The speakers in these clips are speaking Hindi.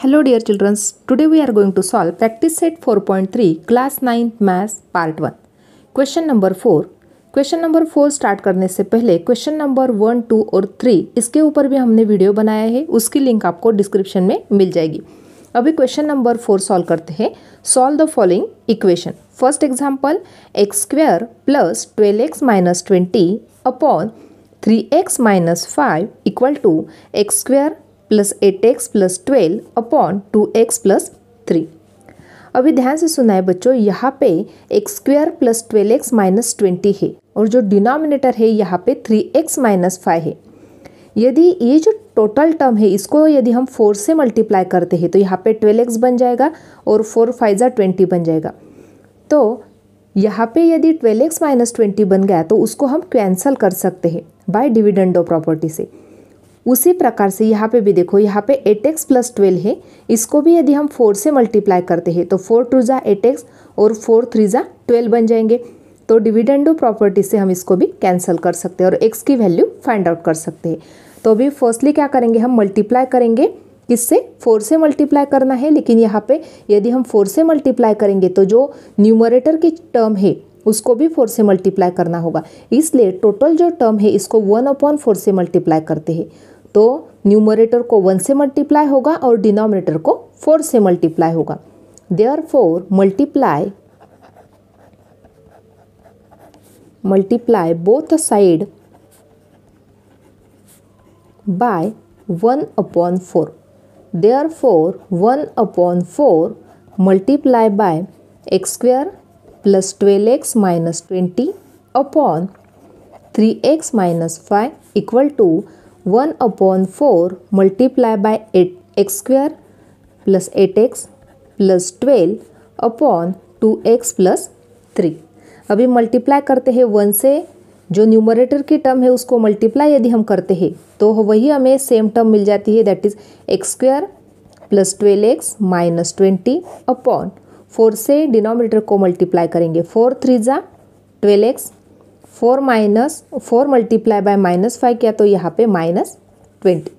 Hello dear children, today we are going to solve practice set 4.3 class ninth maths part one question number four question number four start करने से पहले क्वेश्चन नंबर वन टू और थ्री इसके ऊपर भी हमने वीडियो बनाया है उसकी लिंक आपको डिस्क्रिप्शन में मिल जाएगी अभी क्वेश्चन नंबर फोर सॉल्व करते हैं solve the following equation first example x square plus twelve x minus twenty upon three x minus five equal to x square plus eight x plus twelve upon two x plus three अभी ध्यान से सुना है बच्चों यहाँ पे x square plus twelve x minus twenty है और जो डिनोमिनेटर है यहाँ पे थ्री एक्स माइनस फाइव है यदि ये जो टोटल टर्म है इसको यदि हम फोर से मल्टीप्लाई करते हैं तो यहाँ पे ट्वेल्व एक्स बन जाएगा और फोर फाइव ज़ा ट्वेंटी बन जाएगा तो यहाँ पे यदि ट्वेल्व एक्स माइनस ट्वेंटी बन गया तो उसको हम कैंसल कर सकते हैं बाय डिविडेंडो प्रॉपर्टी से उसी प्रकार से यहाँ पे भी देखो यहाँ पे एट एक्स प्लस ट्वेल्व है इसको भी यदि हम फोर से मल्टीप्लाई करते हैं तो फोर टू ज़ा एट एक्स और फोर थ्री ज़ा ट्वेल्व बन जाएंगे तो डिविडेंडो प्रॉपर्टी से हम इसको भी कैंसिल कर सकते हैं और एक्स की वैल्यू फाइंड आउट कर सकते हैं तो अभी फर्स्टली क्या करेंगे हम मल्टीप्लाई करेंगे किससे फोर से मल्टीप्लाई करना है लेकिन यहाँ पे यदि हम फोर से मल्टीप्लाई करेंगे तो जो न्यूमरेटर की टर्म है उसको भी फोर से मल्टीप्लाई करना होगा इसलिए टोटल जो टर्म है इसको वन अपॉन फोर से मल्टीप्लाई करते हैं तो न्यूमरेटर को वन से मल्टीप्लाई होगा और डिनोमिनेटर को फोर से मल्टीप्लाई होगा therefore multiply multiply both side by one upon four therefore one upon four multiply by x square plus twelve x minus twenty upon three x minus five equal to one upon four multiply by eight x square plus eight x plus twelve upon two x plus three अभी मल्टीप्लाई करते हैं वन से जो न्यूमरेटर की टर्म है उसको मल्टीप्लाई यदि हम करते हैं तो वही हमें सेम टर्म मिल जाती है that is x square plus twelve x minus twenty upon four से डिनोमिनेटर को मल्टीप्लाई करेंगे फोर थ्री ज़ा twelve x four minus four multiply by minus five किया तो यहाँ पे minus twenty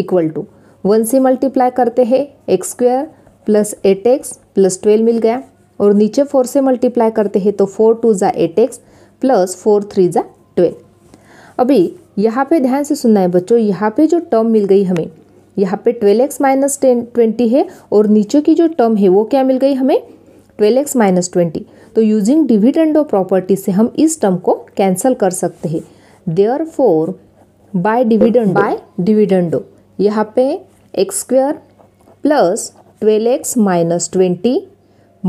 equal to one से मल्टीप्लाई करते हैं x square plus eight x plus twelve मिल गया और नीचे फोर से मल्टीप्लाई करते हैं तो फोर टू ज़ा eight x plus four three ज़ा ट्वेल्व अभी यहाँ पे ध्यान से सुनना है बच्चों यहाँ पे जो टर्म मिल गई हमें यहाँ पे twelve x minus ten twenty है और नीचे की जो टर्म है वो क्या मिल गई हमें ट्वेल्व एक्स माइनस ट्वेंटी तो यूजिंग डिविडेंडो प्रॉपर्टी से हम इस टर्म को कैंसिल कर सकते हैं therefore by dividend by dividendo यहाँ पे x square plus twelve x minus twenty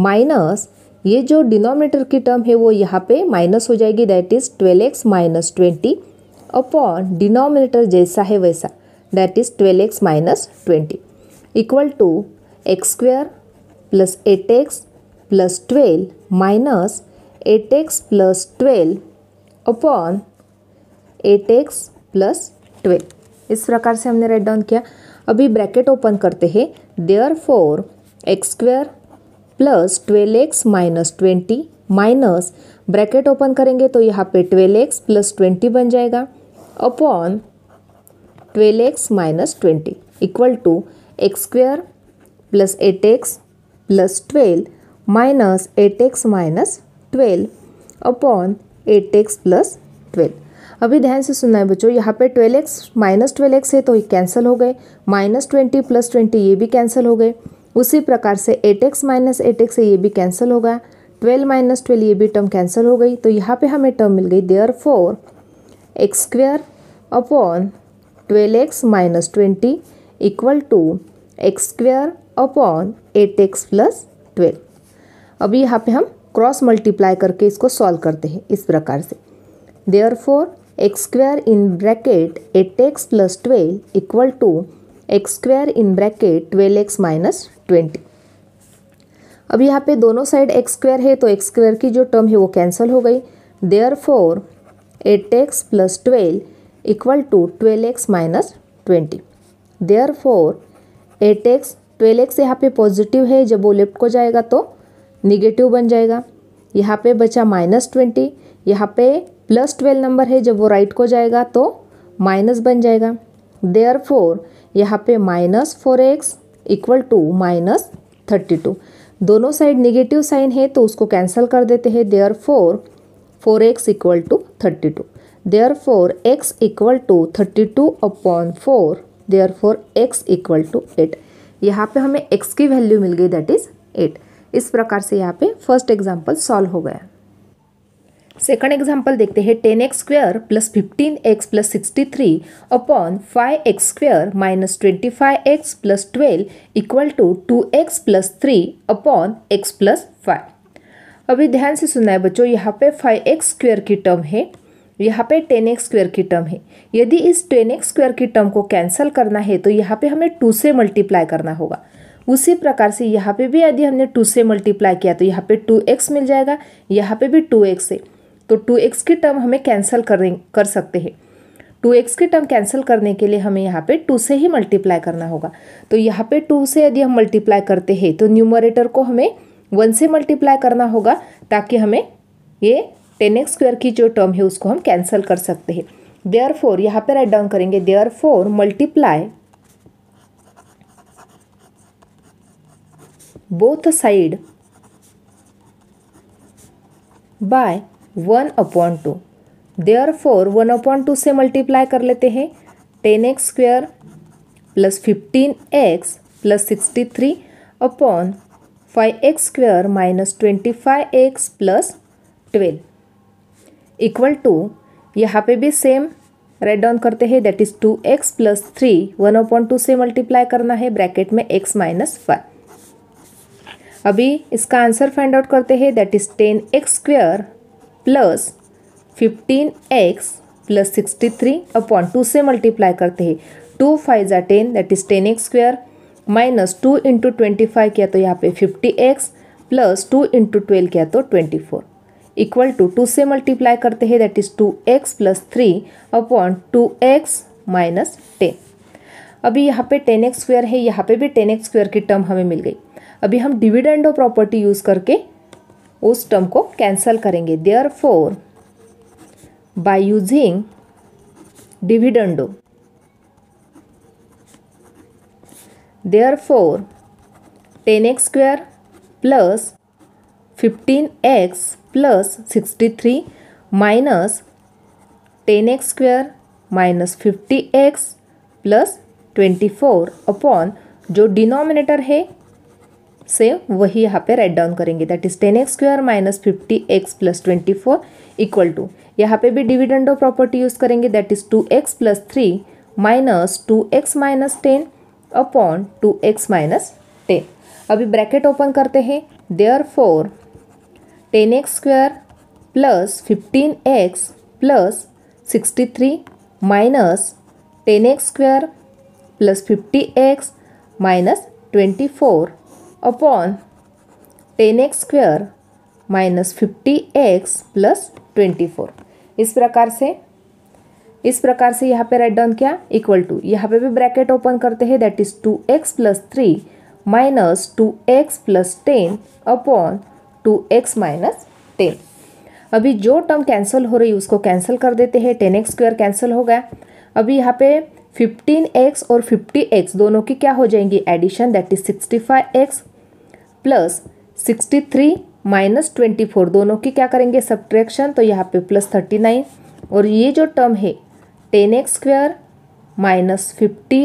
minus ये जो डिनोमिनेटर की टर्म है वो यहाँ पे माइनस हो जाएगी that is twelve x minus twenty upon denominator जैसा है वैसा that is twelve x minus twenty equal to x square plus eight x plus twelve minus eight x plus twelve upon eight x plus twelve इस प्रकार से हमने राइट डाउन किया अभी ब्रैकेट ओपन करते हैं therefore x square plus twelve x minus twenty minus bracket open करेंगे तो यहाँ पे ट्वेल्व एक्स प्लस ट्वेंटी बन जाएगा upon twelve x minus twenty equal to x square plus eight x plus twelve minus eight x minus twelve upon eight x plus twelve अभी ध्यान से सुनना है बच्चों यहाँ पे twelve x minus twelve x है तो ये कैंसिल हो गए माइनस ट्वेंटी प्लस ट्वेंटी ये भी कैंसिल हो गए उसी प्रकार से eight x minus eight x है ये भी कैंसिल होगा ट्वेल्व माइनस ट्वेल्व ये भी टर्म कैंसिल हो गई तो यहाँ पे हमें टर्म मिल गई therefore x square upon twelve x minus twenty equal to x square upon eight x plus twelve अब यहाँ पे हम क्रॉस मल्टीप्लाई करके इसको सॉल्व करते हैं इस प्रकार से therefore x square in bracket eight x plus twelve equal to x square in bracket twelve x minus twenty अब यहाँ पे दोनों साइड एक्स स्क्वायर है तो एक्स स्क्वायर की जो टर्म है वो कैंसिल हो गई therefore eight x plus twelve equal to twelve x minus twenty therefore eight x twelve x यहाँ पे पॉजिटिव है जब वो लेफ्ट को जाएगा तो निगेटिव बन जाएगा यहाँ पे बचा माइनस ट्वेंटी यहाँ पे प्लस ट्वेल्व नंबर है जब वो राइट को जाएगा तो माइनस बन जाएगा देयर फोर यहाँ पे minus four x equal to minus thirty two दोनों साइड निगेटिव साइन है तो उसको कैंसिल कर देते हैं therefore four x equal to thirty two therefore x equal to thirty two upon four therefore x equal to eight यहाँ पे हमें एक्स की वैल्यू मिल गई दैट इज़ एट इस प्रकार से यहाँ पे फर्स्ट एग्जाम्पल सॉल्व हो गया सेकंड एग्जाम्पल देखते हैं ten x square plus fifteen x plus sixty three upon five x square minus twenty five x plus twelve equal to two x plus three upon x plus five अभी ध्यान से सुनना है बच्चों यहाँ पे फाइव एक्स स्क्वेयर की टर्म है यहाँ पे टेन एक्स स्क्वेयर की टर्म है यदि इस टेन एक्स स्क्वेयर की टर्म को कैंसिल करना है तो यहाँ पे हमें टू से मल्टीप्लाई करना होगा उसी प्रकार से यहाँ पे भी यदि हमने टू से मल्टीप्लाई किया तो यहाँ पे टू एक्स मिल जाएगा यहाँ पे भी टू एक्स है तो टू एक्स की टर्म हमें कैंसिल कर कर सकते हैं टू एक्स की टर्म कैंसिल करने के लिए हमें यहाँ पे टू से ही मल्टीप्लाई करना होगा तो यहाँ पे टू से यदि हम मल्टीप्लाई करते हैं तो न्यूमरेटर को हमें वन से मल्टीप्लाई करना होगा ताकि हमें ये टेन एक्स स्क्वायर की जो टर्म है उसको हम कैंसिल कर सकते हैं देयर फोर यहाँ पर राइट डाउन करेंगे therefore multiply both side by one upon two therefore one upon two से मल्टीप्लाई कर लेते हैं ten x square plus fifteen x plus sixty three upon five x square minus twenty five x plus twelve equal to यहाँ पे भी सेम राइट डाउन करते हैं that is two x plus three one upon two से मल्टीप्लाई करना है ब्रैकेट में एक्स माइनस फाइव अभी इसका आंसर फाइंड आउट करते हैं that is ten x square plus fifteen x plus sixty three upon two से मल्टीप्लाई करते हैं टू फाइव ज़ा ten that is ten x square minus two into twenty five किया तो यहाँ पे fifty x plus two into twelve किया तो twenty four equal to two से मल्टीप्लाई करते हैं that is two x plus three upon two x minus ten अभी यहाँ पे टेन एक्स स्क्वेयर है यहाँ पे भी टेन एक्स स्क्वेयर की टर्म हमें मिल गई अभी हम डिविडेंड और प्रॉपर्टी यूज़ करके उस टर्म को कैंसल करेंगे therefore by using dividendo therefore ten x square plus fifteen x plus sixty three minus ten x square minus fifty x plus twenty four upon जो डिनोमिनेटर है से वही यहाँ पे राइट डाउन करेंगे that is ten x square minus fifty x plus twenty four equal to यहाँ पे भी डिविडेंड ऑफ प्रॉपर्टी यूज़ करेंगे that is two x plus three minus two x minus ten upon two x minus ten अभी ब्रैकेट ओपन करते हैं therefore ten x square plus fifteen x plus sixty three minus ten x square plus fifty x minus twenty four upon ten x square minus fifty x plus twenty four इस प्रकार से इस प्रकार से यहाँ पे राइट डाउन क्या इक्वल टू यहाँ पे भी ब्रैकेट ओपन करते हैं that is two x plus three minus two x plus ten upon two x minus ten अभी जो टर्म कैंसिल हो रही उसको कैंसिल कर देते हैं टेन एक्स स्क्वेयर कैंसिल हो गया अभी यहाँ पे फिफ्टीन एक्स और फिफ्टी एक्स दोनों की क्या हो जाएंगी addition that is sixty five x plus sixty three minus twenty four दोनों की क्या करेंगे सब्ट्रैक्शन तो यहाँ पे प्लस थर्टी नाइन और ये जो टर्म है ten x square minus fifty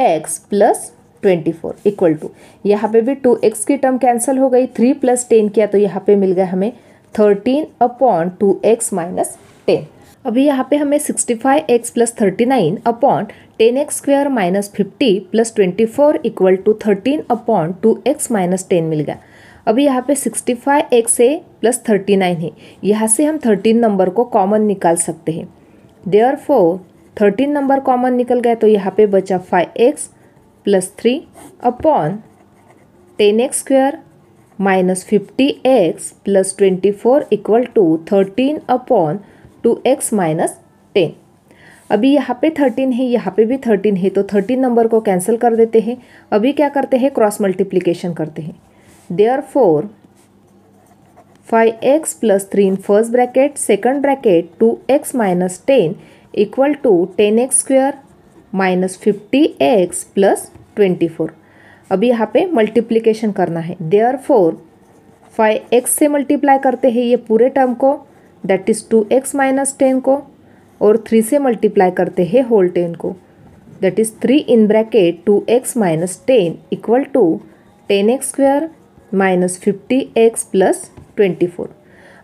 x plus twenty four equal to यहाँ पे भी टू एक्स की टर्म कैंसिल हो गई थ्री प्लस टेन किया तो यहाँ पे मिल गया हमें thirteen upon two x minus ten अभी यहाँ पे हमें sixty five x plus thirty nine upon ten x square minus fifty plus twenty four equal to thirteen upon two x minus ten मिल गया अभी यहाँ पे सिक्सटी फाइव एक्स है प्लस थर्टी नाइन है यहाँ से हम थर्टीन नंबर को कॉमन निकाल सकते हैं therefore thirteen number common निकल गया तो यहाँ पे बचा five x plus three upon ten x square minus fifty x plus twenty four equal to thirteen upon two x minus ten अभी यहाँ पे थर्टीन है यहाँ पे भी थर्टीन है तो थर्टीन नंबर को कैंसिल कर देते हैं अभी क्या करते हैं क्रॉस मल्टीप्लीकेशन करते हैं therefore five x plus three in first bracket second bracket two x minus ten equal to ten x square minus fifty x plus twenty four अभी यहाँ पे मल्टीप्लीकेशन करना है देयर फोर फाइव एक्स से मल्टीप्लाई करते हैं ये पूरे टर्म को that is two x minus ten को और थ्री से मल्टीप्लाई करते हैं होल टेन को that is three in bracket two x minus ten equal to ten x square minus fifty x plus twenty four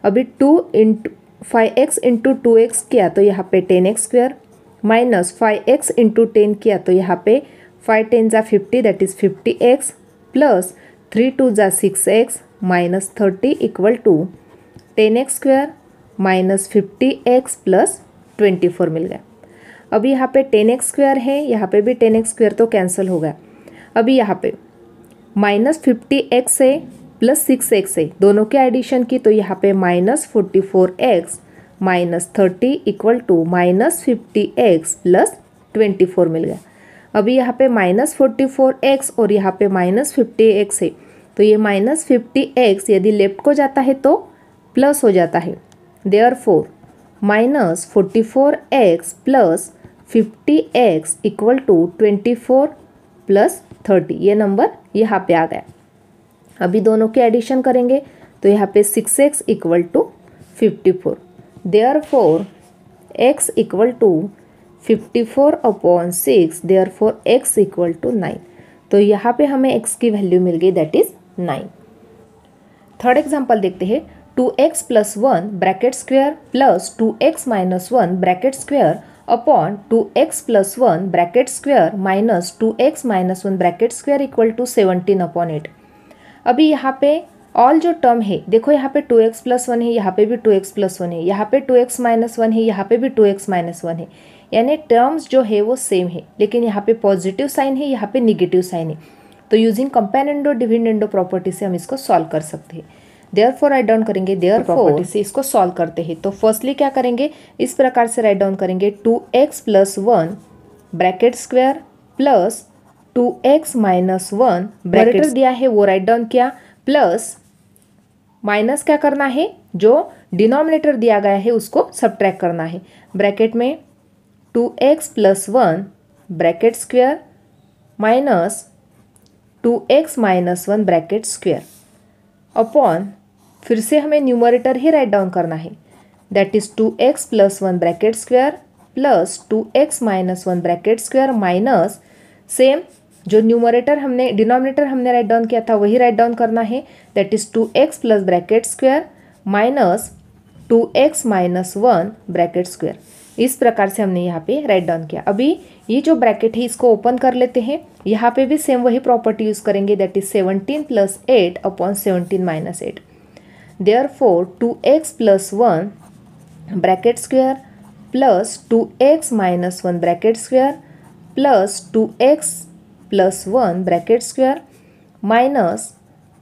अभी two into five x into two x किया तो यहाँ पे ten x square minus five x into ten किया तो यहाँ पे फाइव टेन ज़ा fifty that is fifty x plus three two ज़ा six x minus thirty equal to ten x square minus fifty x plus twenty four मिल गया अभी यहाँ पे टेन एक्स स्क्वायर है यहाँ पे भी टेन एक्स स्क्वायर तो कैंसिल हो गया अभी यहाँ पे माइनस फिफ्टी एक्स है प्लस सिक्स एक्स है दोनों के एडिशन की तो यहाँ पे minus forty four x minus thirty equal to minus fifty x plus twenty four मिल गया अभी यहाँ पे माइनस फोर्टी फोर एक्स और यहाँ पे माइनस फिफ्टी एक्स है तो ये माइनस फिफ्टी एक्स यदि लेफ्ट को जाता है तो प्लस हो जाता है therefore minus forty four x plus fifty x equal to twenty four plus thirty ये नंबर यहाँ पे आ गया अभी दोनों की एडिशन करेंगे तो यहाँ पे six x equal to fifty four therefore x equal to fifty four upon six therefore x equal to nine तो यहाँ पे हमें एक्स की वैल्यू मिल गई that is nine third example देखते हैं two x plus one bracket square plus two x minus one bracket square upon two x plus one bracket square minus two x minus one bracket square equal to seventeen upon eight अभी यहाँ पे ऑल जो टर्म है देखो यहाँ पे टू एक्स प्लस वन है यहाँ पे भी टू एक्स प्लस वन है यहाँ पे टू एक्स माइनस वन है यहाँ पे भी टू एक्स माइनस वन है यानी टर्म्स जो है वो सेम है लेकिन यहाँ पे पॉजिटिव साइन है यहाँ पे निगेटिव साइन है तो यूजिंग कंपेनेंडो डिविडेंडो प्रॉपर्टी से हम इसको सॉल्व कर सकते हैं देयर फोर राइट डाउन करेंगे देयर फोर से इसको सॉल्व करते हैं तो फर्स्टली क्या करेंगे इस प्रकार से राइट डाउन करेंगे two x plus one bracket square plus two x minus one bracket दिया है वो राइट डाउन किया प्लस माइनस क्या करना है जो डिनोमिनेटर दिया गया है उसको सब्ट्रैक करना है ब्रैकेट में two x plus one bracket square minus two x minus one bracket square upon फिर से हमें न्यूमरेटर ही राइट डाउन करना है that is two x plus one bracket square plus two x minus one bracket square minus same जो न्यूमरेटर हमने डिनोमिनेटर हमने राइट डाउन किया था वही राइट डाउन करना है that is two x plus bracket square minus two x minus one bracket square इस प्रकार से हमने यहाँ पे राइट डाउन किया अभी ये जो ब्रैकेट है इसको ओपन कर लेते हैं यहाँ पे भी सेम वही प्रॉपर्टी यूज़ करेंगे that is seventeen plus eight upon seventeen minus eight therefore 2x plus 1 bracket square plus 2x minus 1 bracket square plus 2x plus 1 bracket square minus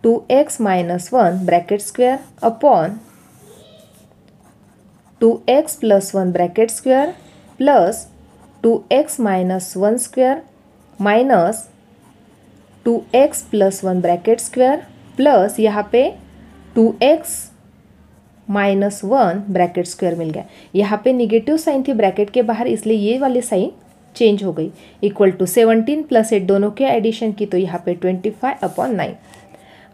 2x minus 1 bracket square upon 2x plus 1 bracket square plus 2x minus 1 square minus 2x plus one bracket square plus यहाँ पे two x minus one bracket square मिल गया यहाँ पे निगेटिव साइन थी ब्रैकेट के बाहर इसलिए ये वाली साइन चेंज हो गई equal to seventeen plus eight दोनों के एडिशन की तो यहाँ पे ट्वेंटी फाइव अपॉन नाइन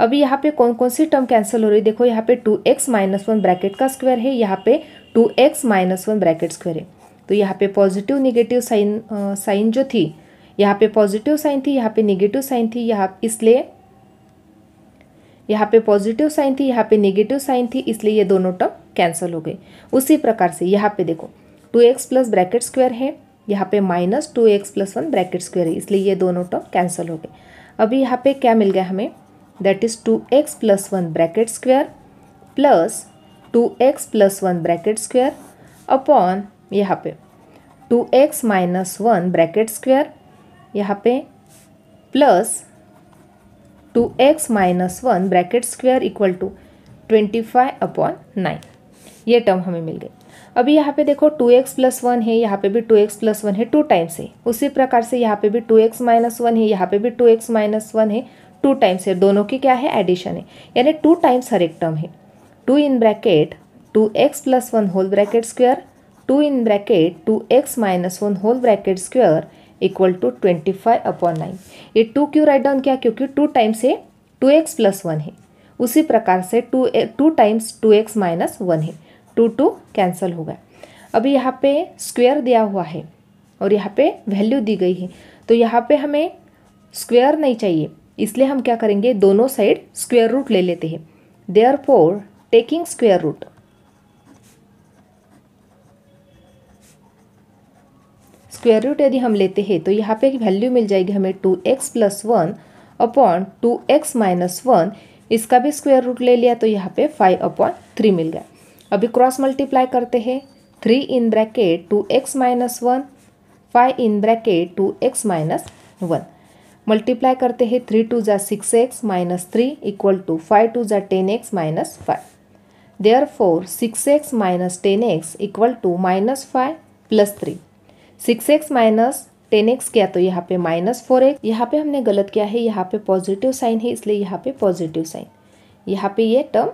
अभी यहाँ पे कौन कौन सी टर्म कैंसिल हो रही है देखो यहाँ पे two x minus one bracket का स्क्वायर है यहाँ पे two x minus one bracket square है तो यहाँ पे पॉजिटिव निगेटिव साइन साइन जो थी यहाँ पे पॉजिटिव साइन थी यहाँ पे निगेटिव साइन थी यहाँ इसलिए यहाँ पे पॉजिटिव साइन थी यहाँ पे नेगेटिव साइन थी इसलिए ये दोनों टर्म कैंसिल हो गए उसी प्रकार से यहाँ पे देखो two x plus bracket square है यहाँ पे minus two x plus one bracket square है इसलिए ये दोनों टर्म कैंसिल हो गए अभी यहाँ पे क्या मिल गया हमें that is two x plus one bracket square plus two x plus one bracket square upon यहाँ पे two x minus one bracket square यहाँ पे plus two x minus one bracket square equal to twenty five upon nine ये टर्म हमें मिल गई अभी यहाँ पे देखो टू एक्स प्लस वन है यहाँ पे भी टू एक्स प्लस वन है टू टाइम्स है उसी प्रकार से यहाँ पे भी टू एक्स माइनस वन है यहाँ पे भी टू एक्स माइनस वन है टू टाइम्स है दोनों की क्या है एडिशन है यानी टू टाइम्स हर एक टर्म है two in bracket two x plus one whole bracket square two in bracket two x minus one whole bracket square equal to twenty five upon nine ये टू क्यों राइट डाउन किया क्योंकि टू टाइम्स है टू एक्स प्लस वन है उसी प्रकार से two two times two x minus one है टू टू कैंसिल होगा अब यहाँ पे स्क्वेयर दिया हुआ है और यहाँ पे वैल्यू दी गई है तो यहाँ पे हमें स्क्वेयर नहीं चाहिए इसलिए हम क्या करेंगे दोनों साइड स्क्वेयर रूट ले लेते हैं therefore taking square root square root यदि हम लेते हैं तो यहाँ पे एक वैल्यू मिल जाएगी हमें two x plus one upon two x minus one इसका भी स्क्वेयर रूट ले लिया तो यहाँ पे फाइव अपॉन थ्री मिल गया अभी क्रॉस मल्टीप्लाई करते हैं three in bracket two x minus one five in bracket two x minus one multiply करते हैं थ्री टू ज़ा six x minus three equal to five two ज़ा ten x minus five therefore six x minus ten x equal to minus five plus three six x minus ten x किया तो यहाँ पे माइनस फोर एक्स यहाँ पे हमने गलत किया है यहाँ पे पॉजिटिव साइन है इसलिए यहाँ पे पॉजिटिव साइन यहाँ पे ये टर्म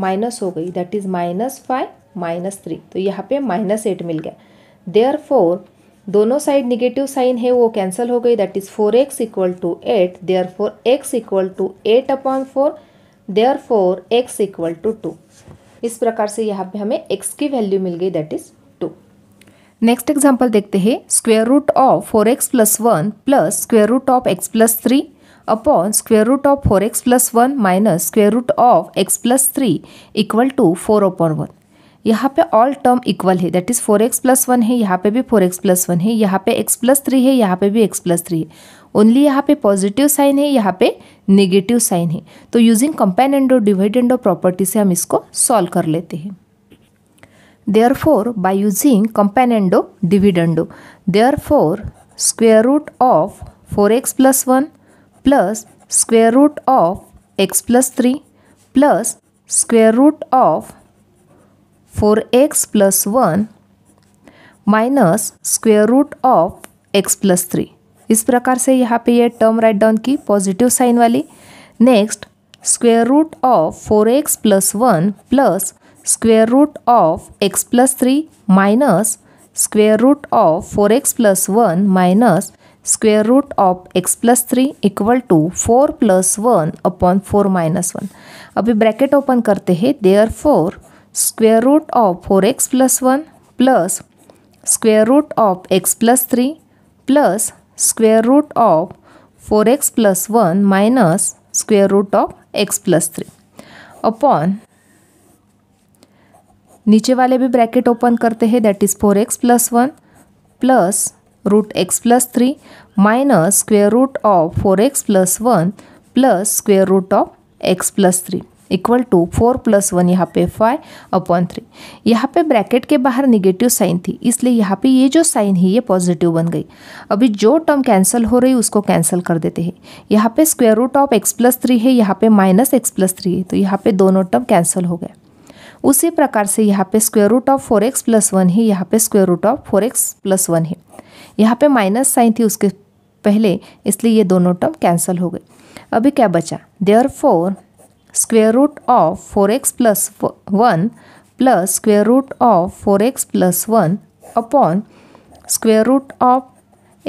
माइनस हो गई that is minus five minus three तो यहाँ पे माइनस एट मिल गया देयर फोर दोनों साइड निगेटिव साइन है वो कैंसिल हो गई that is four x equal to eight therefore x equal to eight upon four therefore x equal to two इस प्रकार से यहाँ पे हमें एक्स की वैल्यू मिल गई दैट इज़ नेक्स्ट एग्जाम्पल देखते हैं square root of four x plus one plus square root of x plus three upon square root of four x plus one minus square root of x plus three equal to four upon one यहाँ पे ऑल टर्म इक्वल है that is four x plus one है यहाँ पे भी फोर एक्स प्लस वन है यहाँ पे एक्स प्लस थ्री है यहाँ पे भी एक्स प्लस थ्री है ओनली यहाँ पे पॉजिटिव साइन है यहाँ पे नेगेटिव साइन है तो using componendo dividendo property से हम इसको सॉल्व कर लेते हैं Therefore, by using companendo dividendo. Therefore, square root of 4x plus 1 plus square root of x plus 3 plus square root of 4x plus 1 minus square root of x plus 3 इस प्रकार से यहाँ पे ये टर्म राइट डाउन की पॉजिटिव साइन वाली next square root of four x plus one plus square root of x plus 3 minus square root of 4x plus 1 minus square root of x plus 3 equal to 4 plus 1 upon 4 minus 1. Abhi bracket open karte hai. Therefore, square root of 4x plus 1 plus square root of x plus 3 plus square root of 4x plus 1 minus square root of x plus 3 upon नीचे वाले भी ब्रैकेट ओपन करते हैं that is four x plus one plus root x plus three minus square root of four x plus one plus square root of x plus three equal to four plus one यहाँ पे फाइव अपॉन थ्री यहाँ पे ब्रैकेट के बाहर निगेटिव साइन थी इसलिए यहाँ पे ये जो साइन है ये पॉजिटिव बन गई अभी जो टर्म कैंसिल हो रही उसको कैंसिल कर देते हैं यहाँ पे square root of x plus three है यहाँ पे माइनस एक्स प्लस थ्री है तो यहाँ पे दोनों टर्म कैंसिल हो गया उसी प्रकार से यहाँ पे square root of four x plus one है यहाँ पे square root of four x plus one है यहाँ पे माइनस साइन थी उसके पहले इसलिए ये दोनों टर्म कैंसिल हो गए अभी क्या बचा therefore square root of four x plus one plus square root of four x plus one upon square root of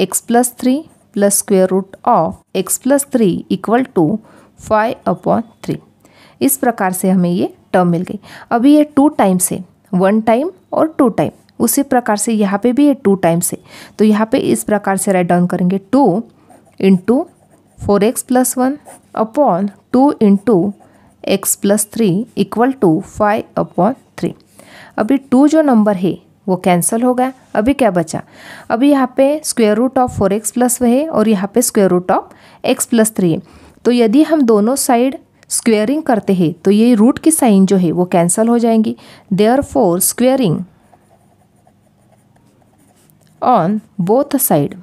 x plus three plus square root of x plus three equal to five upon three इस प्रकार से हमें ये टर्म मिल गई अभी ये टू टाइम्स है वन टाइम और टू टाइम उसी प्रकार से यहाँ पे भी ये टू टाइम्स है तो यहाँ पे इस प्रकार से राइट डाउन करेंगे two into four x plus one upon two into x plus three equal to five upon three अभी टू जो नंबर है वो कैंसिल हो गया अभी क्या बचा अभी यहाँ पे square root of four x plus है और यहाँ पे square root of x plus three है तो यदि हम दोनों साइड स्क्वेयरिंग करते हैं तो ये रूट की साइन जो है वो कैंसिल हो जाएंगी therefore squaring on both side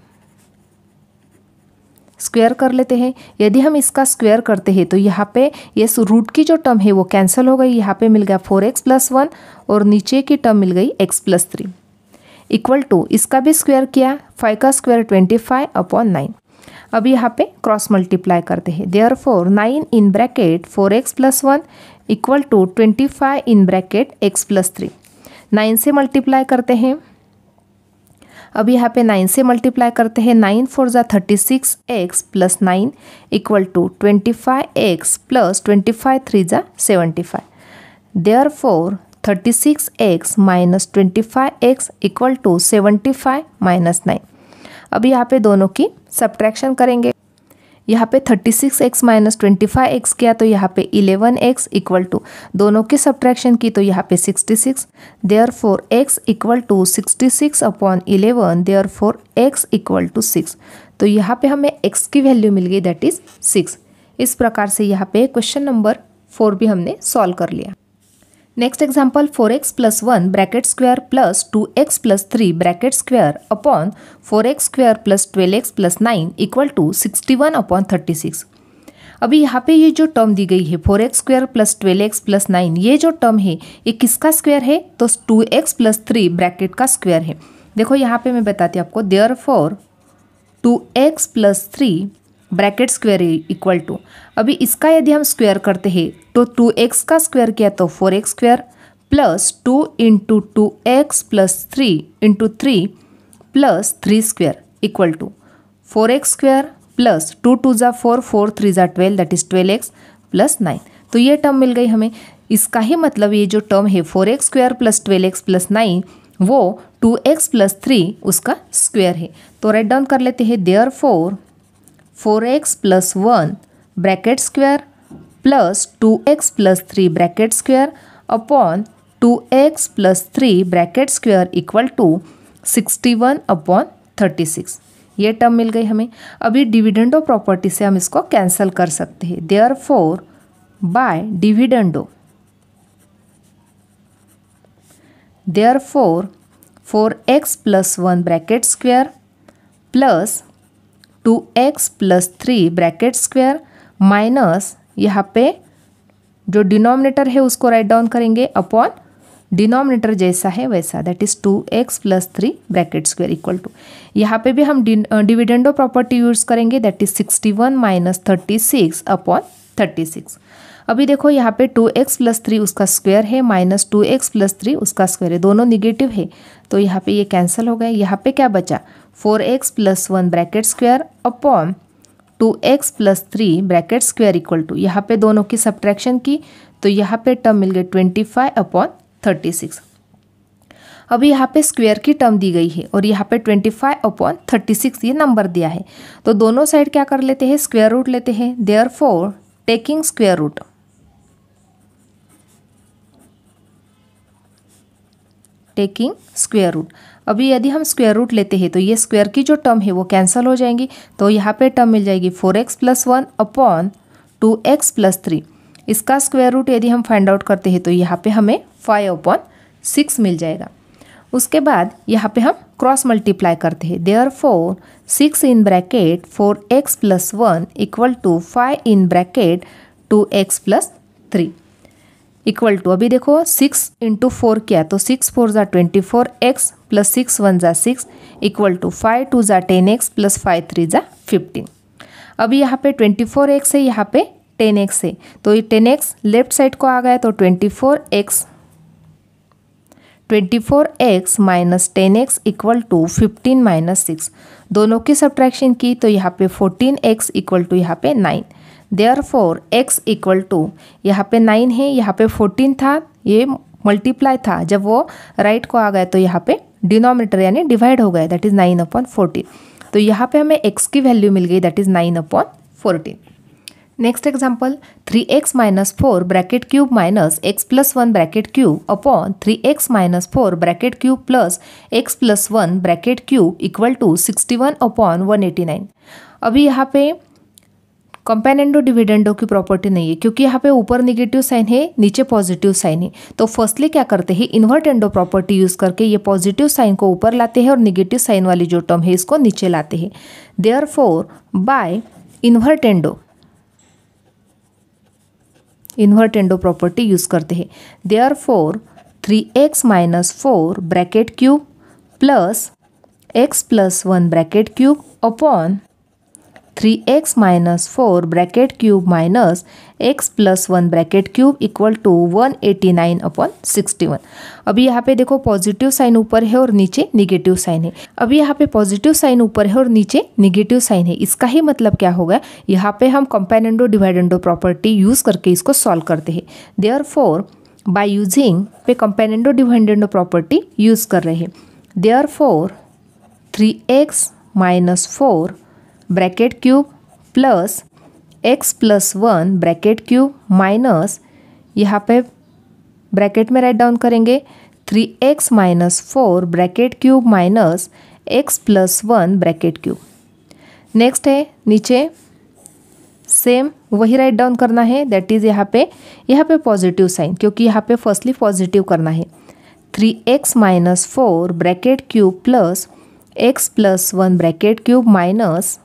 square कर लेते हैं यदि हम इसका स्क्वेयर करते हैं तो यहाँ पे ये रूट की जो टर्म है वो कैंसिल हो गई यहाँ पे मिल गया फोर एक्स प्लस वन और नीचे की टर्म मिल गई x plus three equal to इसका भी स्क्वेयर किया फाइव का square twenty five upon nine अब यहाँ पे क्रॉस मल्टीप्लाई करते हैं therefore nine in bracket four x plus one equal to twenty five in bracket x plus three nine से मल्टीप्लाई करते हैं अब यहाँ पे नाइन से मल्टीप्लाई करते हैं नाइन फोर ज़ा thirty six x plus nine equal to twenty five x plus twenty five three ज़ा seventy five therefore thirty six x minus twenty five x equal to seventy five minus nine अब यहाँ पे दोनों की सब्ट्रैक्शन करेंगे यहाँ पे 36x एक्स माइनस ट्वेंटी किया तो यहाँ पे 11x एक्स इक्वल टू दोनों की सब्ट्रैक्शन की तो यहाँ पे 66 six therefore x equal to sixty six upon eleven therefore x equal to six तो यहाँ पे हमें x की वैल्यू मिल गई दैट इज़ सिक्स इस प्रकार से यहाँ पे क्वेश्चन नंबर फोर भी हमने सॉल्व कर लिया next example four x plus one bracket square plus two x plus three bracket square upon four x square plus twelve x plus nine equal to sixty one upon thirty six अभी यहाँ पे ये जो टर्म दी गई है four x square plus twelve x plus nine ये जो टर्म है ये किसका स्क्वायर है तो two x plus three bracket का स्क्वायर है देखो यहाँ पे मैं बताती हूँ आपको therefore two x plus three bracket square equal to अभी इसका यदि हम स्क्वेयर करते हैं तो टू एक्स का स्क्वायर किया तो four x square plus two into two x plus three into three plus three square equal to four x square plus two two ज़ा फोर फोर थ्री ज़ा twelve that is twelve x plus nine तो ये टर्म मिल गई हमें इसका ही मतलब ये जो टर्म है four x square plus twelve x plus nine वो टू एक्स प्लस थ्री उसका स्क्वेयर है तो राइट डाउन कर लेते हैं therefore four x plus one bracket 1 plus two x plus three bracket square upon two x plus three bracket square equal to sixty one upon thirty six ये टर्म मिल गई हमें अभी डिविडेंडो प्रॉपर्टी से हम इसको कैंसिल कर सकते हैं therefore by dividendo therefore four x plus one bracket square plus two x plus three bracket square minus यहाँ पे जो डिनोमिनेटर है उसको राइट डाउन करेंगे अपॉन डिनोमिनेटर जैसा है वैसा that is two x plus three bracket square equal to यहाँ पे भी हम डिविडेंडो प्रॉपर्टी यूज़ करेंगे that is sixty one minus thirty six upon thirty six अभी देखो यहाँ पे टू एक्स प्लस थ्री उसका स्क्वायर है minus two x plus three उसका स्क्वायर है दोनों निगेटिव है तो यहाँ पे ये कैंसिल हो गए यहाँ पे क्या बचा four x plus one bracket square upon two x plus three bracket square equal to यहाँ पे दोनों की सब्ट्रैक्शन की तो यहाँ पे टर्म मिल गए twenty five upon thirty six अभी यहाँ पे स्क्वायर की टर्म दी गई है और यहाँ पे twenty five upon thirty six ये नंबर दिया है तो दोनों साइड क्या कर लेते हैं स्क्वायर रूट लेते हैं therefore taking square root taking square root अभी यदि हम स्क्वायर रूट लेते हैं तो ये स्क्वेयर की जो टर्म है वो कैंसिल हो जाएंगी तो यहाँ पे टर्म मिल जाएगी four x plus one upon two x plus three इसका स्क्वायर रूट यदि हम फाइंड आउट करते हैं तो यहाँ पे हमें फाइव अपॉन सिक्स मिल जाएगा उसके बाद यहाँ पे हम क्रॉस मल्टीप्लाई करते हैं therefore six in bracket four x plus one equal to five in bracket two x plus three equal to अभी देखो सिक्स इंटू फोर किया तो सिक्स फोर ज़ा twenty four x plus six one ज़ा six equal to five two ज़ा ten x plus five three ज़ा फिफ्टीन अभी यहाँ पे ट्वेंटी फोर एक्स है यहाँ पे टेन एक्स है तो ये टेन एक्स लेफ्ट साइड को आ गया तो twenty four x twenty four x minus ten x equal to fifteen minus six दोनों की सब्ट्रैक्शन की तो यहाँ पे फोर्टीन एक्स इक्वल टू यहाँ पे nine therefore x equal to यहाँ पे नाइन है यहाँ पे फोर्टीन था ये मल्टीप्लाई था जब वो राइट right को आ गया तो यहाँ पे डिनोमिनेटर यानी डिवाइड हो गया that is nine upon fourteen तो यहाँ पे हमें एक्स की वैल्यू मिल गई that is nine upon fourteen next example three x minus four bracket cube minus x plus one bracket cube upon three x minus four bracket cube plus x plus one bracket cube equal to sixty one upon one eighty nine अभी यहाँ पे कंपेनेंडो डिविडेंडो की प्रॉपर्टी नहीं है क्योंकि यहाँ पे ऊपर निगेटिव साइन है नीचे पॉजिटिव साइन है तो फर्स्टली क्या करते हैं इन्वर्ट एंडो प्रॉपर्टी यूज़ करके ये पॉजिटिव साइन को ऊपर लाते हैं और निगेटिव साइन वाली जो टर्म है इसको नीचे लाते हैं therefore by invertendo endo property use करते हैं therefore three x minus four bracket cube plus x plus one bracket cube upon three x minus four bracket cube minus x plus one bracket cube equal to one eighty nine upon sixty one अभी यहाँ पे देखो पॉजिटिव साइन ऊपर है और नीचे निगेटिव साइन है अभी यहाँ पे पॉजिटिव साइन ऊपर है और नीचे निगेटिव साइन है इसका ही मतलब क्या होगा यहाँ पे हम कंपेनडो डिवाइडेंडो प्रॉपर्टी यूज़ करके इसको सॉल्व करते हैं देयर फोर बाई यूजिंग पे कंपेनडो डिवाइडेंडो प्रॉपर्टी यूज़ कर रहे हैं therefore three x minus four bracket cube plus x plus one bracket cube minus यहाँ पे ब्रैकेट में राइट डाउन करेंगे three x minus four bracket cube minus x plus one bracket cube next है नीचे सेम वही राइट डाउन करना है दैट इज़ यहाँ पे यहाँ पे पॉजिटिव साइन क्योंकि यहाँ पे फर्स्टली पॉजिटिव करना है three x minus four bracket cube plus x plus one bracket cube minus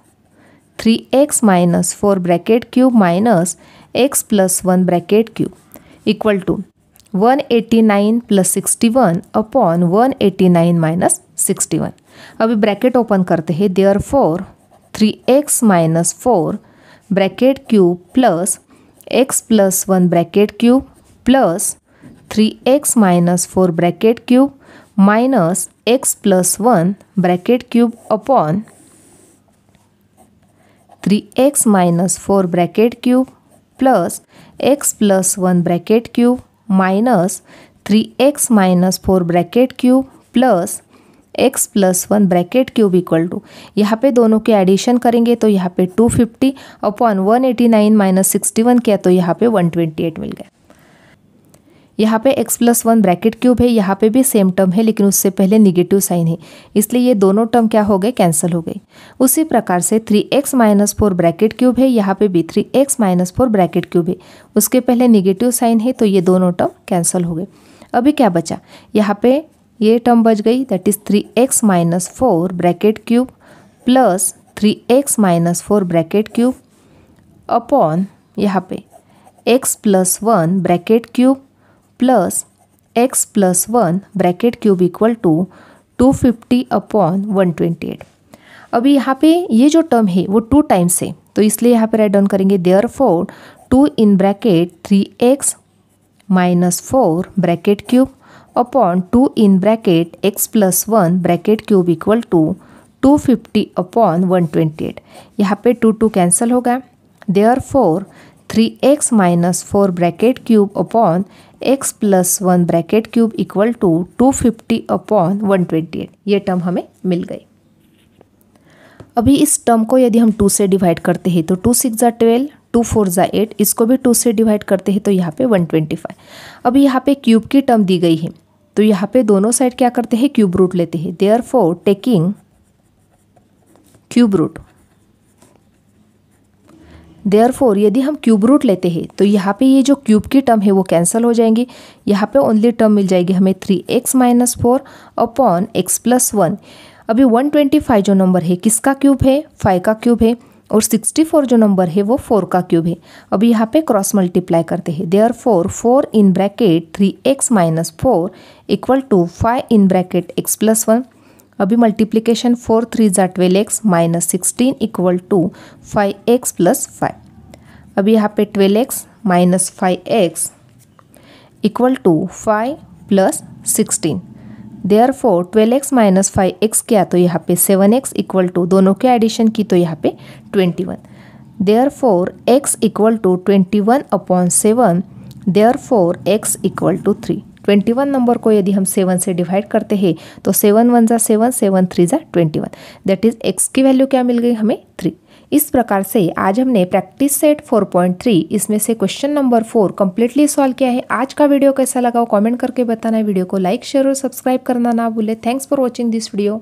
three x minus four bracket cube minus x plus one bracket cube equal to one eighty nine plus sixty one upon one eighty nine minus sixty one अभी ब्रैकेट ओपन करते हैं therefore three x minus four bracket cube plus x plus one bracket cube plus three x minus four bracket cube minus x plus one bracket cube upon three x minus four bracket cube plus x plus one bracket cube minus three x minus four bracket cube plus x plus one bracket cube equal to यहाँ पे दोनों के एडिशन करेंगे तो यहाँ पे two fifty upon one eighty nine minus sixty one किया तो यहाँ पे वन ट्वेंटी एट मिल गया यहाँ पे x plus one bracket cube है यहाँ पे भी सेम टर्म है लेकिन उससे पहले निगेटिव साइन है इसलिए ये दोनों टर्म क्या हो गए कैंसिल हो गए उसी प्रकार से 3x x minus four bracket cube है यहाँ पे भी 3x x minus four bracket cube है उसके पहले निगेटिव साइन है तो ये दोनों टर्म कैंसिल हो गए अभी क्या बचा यहाँ पे ये टर्म बच गई that is three x minus four bracket cube plus three x minus four bracket cube upon यहाँ पे x plus one bracket cube plus x plus one bracket cube equal to two fifty upon one twenty eight अभी यहाँ पे ये जो टर्म है वो टू टाइम्स है तो इसलिए यहाँ पे राइट डाउन करेंगे therefore two in bracket three x minus four bracket cube upon two in bracket x plus one bracket cube equal to two fifty upon one twenty eight यहाँ पे टू टू कैंसिल होगा therefore three x minus four bracket cube upon x plus one bracket cube equal to two fifty upon one twenty eight ये टर्म हमें मिल गई अभी इस टर्म को यदि हम टू से डिवाइड करते हैं तो टू सिक्स ज़ा ट्वेल्व टू फोर ज़ा एट इसको भी टू से डिवाइड करते हैं तो यहाँ पे वन ट्वेंटी फाइव अभी यहाँ पे क्यूब की टर्म दी गई है तो यहाँ पे दोनों साइड क्या करते हैं क्यूब रूट लेते हैं therefore taking cube root therefore यदि हम क्यूब रूट लेते हैं तो यहाँ पे ये जो क्यूब की टर्म है वो कैंसिल हो जाएंगी यहाँ पे ओनली टर्म मिल जाएगी हमें three x minus four upon x plus one अभी वन ट्वेंटी फाइव जो नंबर है किसका क्यूब है फाइव का क्यूब है और सिक्सटी फोर जो नंबर है वो फोर का क्यूब है अभी यहाँ पे क्रॉस मल्टीप्लाई करते हैं therefore four in bracket three x minus four equal to five in bracket x plus one अभी मल्टीप्लिकेशन फोर थ्री ज़ा twelve x minus sixteen equal to five x plus five अभी यहाँ पे twelve x minus five x equal to five plus sixteen therefore twelve x minus five x किया तो यहाँ पे सेवन एक्स इक्वल टू दोनों के एडिशन की तो यहाँ पे twenty one therefore x equal to twenty one upon seven therefore x equal to three twenty one number को यदि हम सेवन से डिवाइड करते हैं तो सेवन वन ज़ा सेवन सेवन थ्री ज़ा twenty one that is x की वैल्यू क्या मिल गई हमें थ्री इस प्रकार से आज हमने प्रैक्टिस सेट 4.3 इसमें से question number four completely solve किया है आज का वीडियो कैसा लगा वो कमेंट करके बताना है वीडियो को लाइक शेयर और सब्सक्राइब करना ना भूले thanks for watching this video